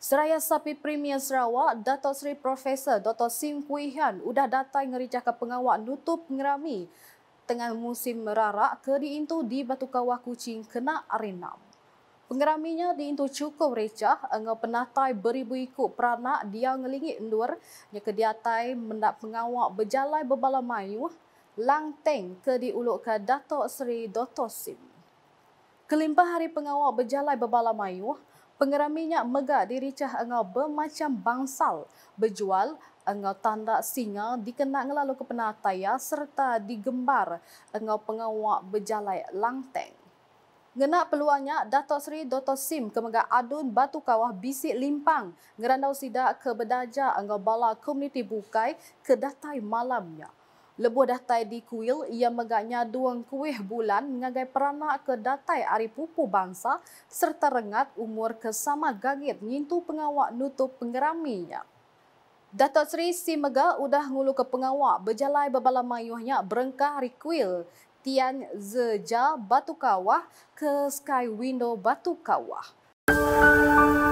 Seraya Sapi Premier Sarawak, Dato' Sri Profesor Dr. Sim Kui Hian sudah datang ngerijah ke pengawak nutup ngerami tengah musim merarak ke diintu di Batu Kawah Kucing kena arena. Pengeraminya diintu cukup recah, engau penatai beribu ikut peranak dia ngelingit endur, yang kediatai mendak pengawak berjalan berbala mayu, langteng ke diuluk ke Dato' Sri Dr. Sim. Kelimpah hari pengawak berjalan berbala mayu, Pengeraminya megah diricah engau bermacam bangsal berjual engau tanda singa dikenak ngelalu ke penataya serta digembar engau pengawak berjalai langteng. Ngena peluangnya Datuk Seri Dr. Sim kemegah adun batu kawah bisik limpang ngerandau sida ke bedaja engau bala komuniti bukai ke datai malamnya. Lebuh datai di kuil ia megaknya dua kuih bulan mengagai peranak ke datai ari pupu bangsa serta rengat umur kesama gagit nyintu pengawak nutup pengeraminya. Datuk Seri Si Mega udah ngulu ke pengawak berjalai bebala mayuhnya berengkah di kuil Tian Zeja Batu Kawah ke Sky Window Batu Kawah. Musik